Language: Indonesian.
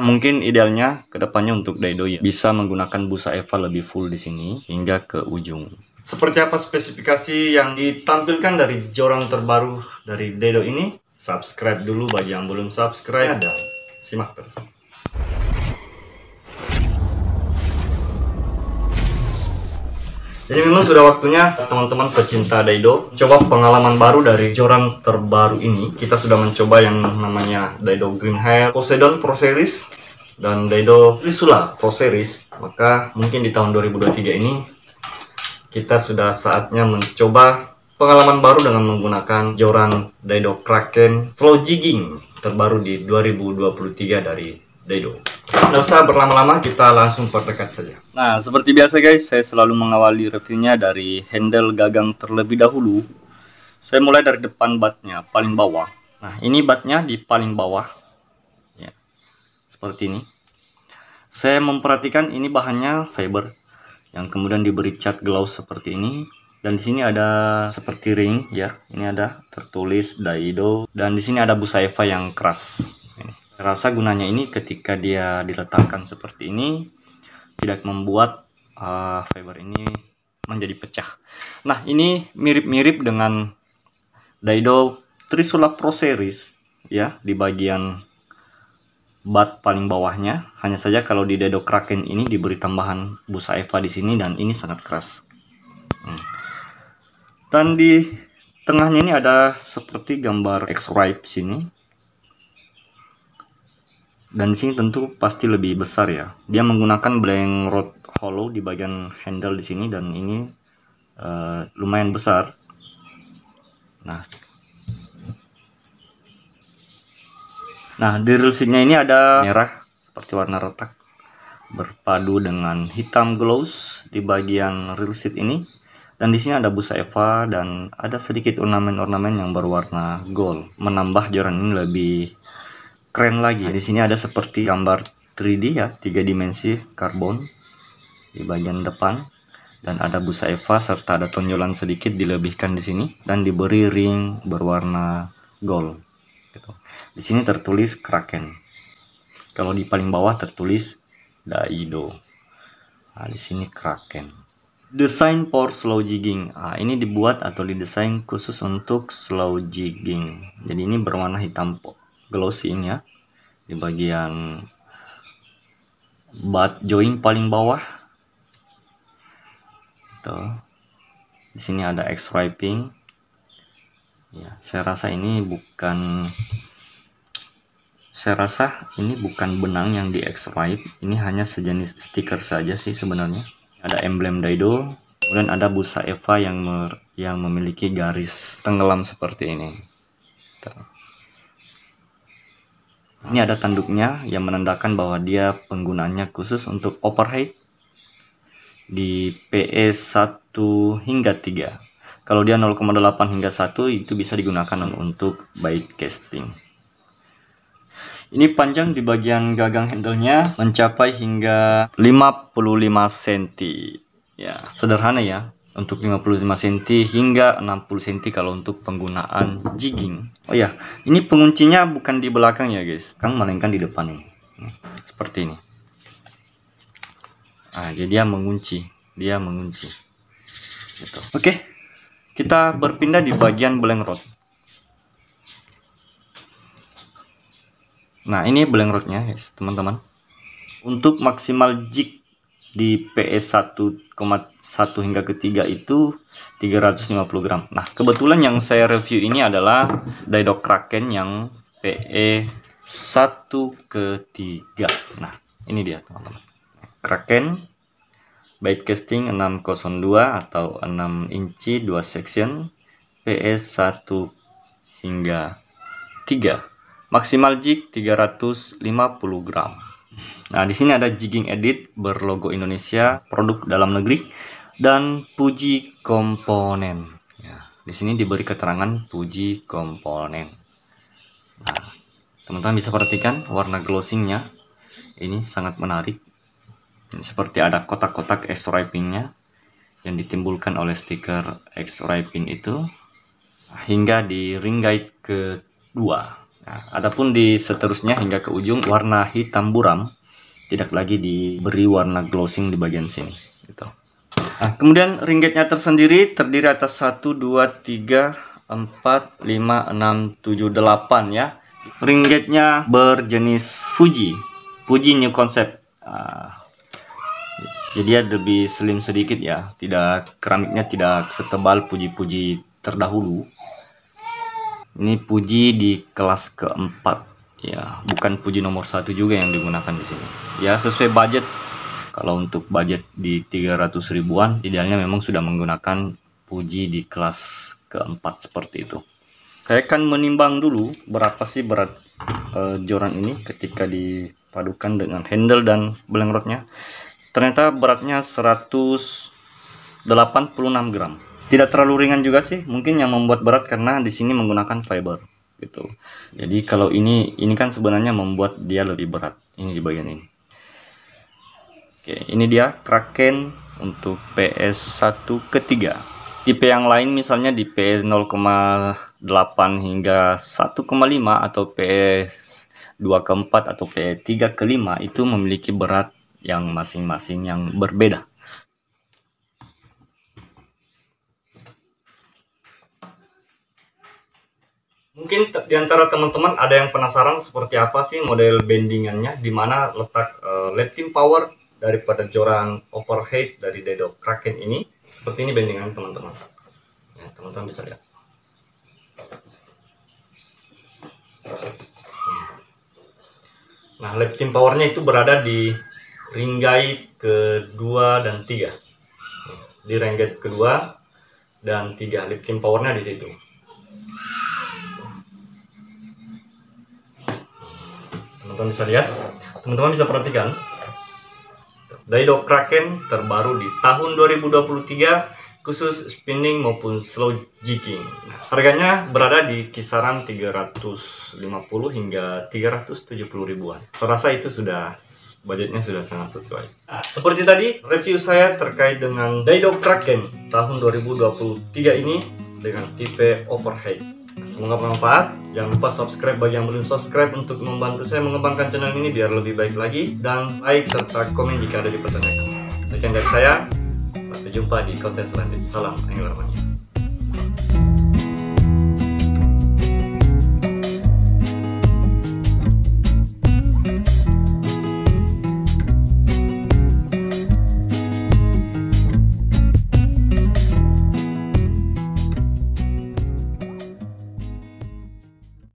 Mungkin idealnya kedepannya untuk Daido ya bisa menggunakan busa Eva lebih full di sini hingga ke ujung. Seperti apa spesifikasi yang ditampilkan dari jorang terbaru dari Daido ini? Subscribe dulu bagi yang belum subscribe dan simak terus. Jadi memang sudah waktunya teman-teman pecinta Daido coba pengalaman baru dari joran terbaru ini. Kita sudah mencoba yang namanya Daido Green Hair Poseidon Pro Series dan Daido Risula Pro Series. Maka mungkin di tahun 2023 ini kita sudah saatnya mencoba pengalaman baru dengan menggunakan joran Daido Kraken Flow Jigging terbaru di 2023 dari Daido. Nggak usah berlama-lama, kita langsung pertekat saja. Nah, seperti biasa guys, saya selalu mengawali reviewnya dari handle gagang terlebih dahulu. Saya mulai dari depan batnya, paling bawah. Nah, ini batnya di paling bawah. Ya, seperti ini. Saya memperhatikan ini bahannya fiber, yang kemudian diberi cat gloss seperti ini. Dan di sini ada seperti ring, ya. Ini ada tertulis Daido, dan di sini ada busa Eva yang keras rasa gunanya ini ketika dia diletakkan seperti ini tidak membuat uh, fiber ini menjadi pecah. Nah, ini mirip-mirip dengan Daido Trisula Pro Series ya di bagian bat paling bawahnya. Hanya saja kalau di Daido Kraken ini diberi tambahan busa Eva di sini dan ini sangat keras. Hmm. Dan di tengahnya ini ada seperti gambar X-Ripe sini dan di sini tentu pasti lebih besar ya. Dia menggunakan blank rod hollow di bagian handle di sini dan ini uh, lumayan besar. Nah, nah di reel ini ada merah seperti warna retak berpadu dengan hitam gloss di bagian reel seat ini dan di sini ada busa Eva dan ada sedikit ornamen-ornamen yang berwarna gold menambah joran ini lebih keren lagi. Nah, di sini ada seperti gambar 3D ya, tiga dimensi karbon di bagian depan dan ada busa eva serta ada tonjolan sedikit dilebihkan di sini dan diberi ring berwarna gold. Gitu. Di sini tertulis Kraken. Kalau di paling bawah tertulis Daido. Nah, di sini Kraken. Desain for slow jigging. Nah, ini dibuat atau didesain khusus untuk slow jigging. Jadi ini berwarna hitam glossy ya di bagian butt join paling bawah tuh gitu. di sini ada X wiping ya saya rasa ini bukan saya rasa ini bukan benang yang di X wipe ini hanya sejenis stiker saja sih sebenarnya ada emblem daido kemudian ada busa Eva yang mer yang memiliki garis tenggelam seperti ini tuh. Gitu. Ini ada tanduknya yang menandakan bahwa dia penggunaannya khusus untuk overhead di PE 1 hingga 3. Kalau dia 0,8 hingga 1 itu bisa digunakan untuk bait casting. Ini panjang di bagian gagang handle-nya mencapai hingga 55 cm. Ya, sederhana ya untuk 55 cm hingga 60 cm kalau untuk penggunaan jigging. Oh ya, ini penguncinya bukan di belakang ya guys, kan melainkan di depan ini. Seperti ini. Nah, jadi dia mengunci, dia mengunci. Gitu. Oke. Kita berpindah di bagian blank rod. Nah, ini blank rodnya guys, teman-teman. Untuk maksimal jig di PS 1,1 hingga ketiga itu 350 gram. Nah, kebetulan yang saya review ini adalah Daido Kraken yang PE 1 ke 3. Nah, ini dia teman-teman. Kraken bait casting 602 atau 6 inci 2 section PS e 1 hingga 3. Maksimal jig 350 gram. Nah, di sini ada jigging edit berlogo Indonesia, produk dalam negeri, dan puji komponen. Ya, di sini diberi keterangan puji komponen. Nah, teman-teman bisa perhatikan warna glossingnya. Ini sangat menarik. Ini seperti ada kotak-kotak x nya yang ditimbulkan oleh stiker x itu hingga di ring guide kedua. Nah, adapun di seterusnya hingga ke ujung warna hitam buram tidak lagi diberi warna glossing di bagian sini gitu. Nah, kemudian ringgitnya tersendiri terdiri atas 1 2 3 4 5 6 7 8 ya. Ringgitnya berjenis Fuji, Fuji New Concept. Nah, jadi ada ya lebih slim sedikit ya, tidak keramiknya tidak setebal puji-puji terdahulu ini puji di kelas keempat ya, bukan puji nomor satu juga yang digunakan di sini. Ya sesuai budget. Kalau untuk budget di 300 ribuan, idealnya memang sudah menggunakan puji di kelas keempat seperti itu. Saya akan menimbang dulu berapa sih berat uh, joran ini ketika dipadukan dengan handle dan belengrotnya rodnya. Ternyata beratnya 186 gram tidak terlalu ringan juga sih mungkin yang membuat berat karena di sini menggunakan fiber gitu jadi kalau ini ini kan sebenarnya membuat dia lebih berat ini di bagian ini oke ini dia Kraken untuk PS1 ketiga tipe yang lain misalnya di PS 0,8 hingga 1,5 atau PS 2 keempat atau PS 3 kelima itu memiliki berat yang masing-masing yang berbeda Mungkin di antara teman-teman ada yang penasaran seperti apa sih model bendingannya, di mana letak uh, eh, lifting power daripada joran overhead dari Dedo Kraken ini. Seperti ini bendingan teman-teman. Ya, teman-teman bisa lihat. Nah, lifting powernya itu berada di ringgai kedua dan tiga. Di ringgai kedua dan tiga, lifting powernya di situ. teman-teman bisa lihat teman-teman bisa perhatikan Daido Kraken terbaru di tahun 2023 khusus spinning maupun slow jigging. harganya berada di kisaran 350 hingga 370 ribuan. Saya rasa itu sudah budgetnya sudah sangat sesuai. Nah, seperti tadi review saya terkait dengan Daido Kraken tahun 2023 ini dengan tipe overhead Semoga bermanfaat. Jangan lupa subscribe bagi yang belum subscribe untuk membantu saya mengembangkan channel ini biar lebih baik lagi. Dan like serta komen jika ada di pertanyaan. Sekian dari saya. Sampai jumpa di konten selanjutnya. Salam Angel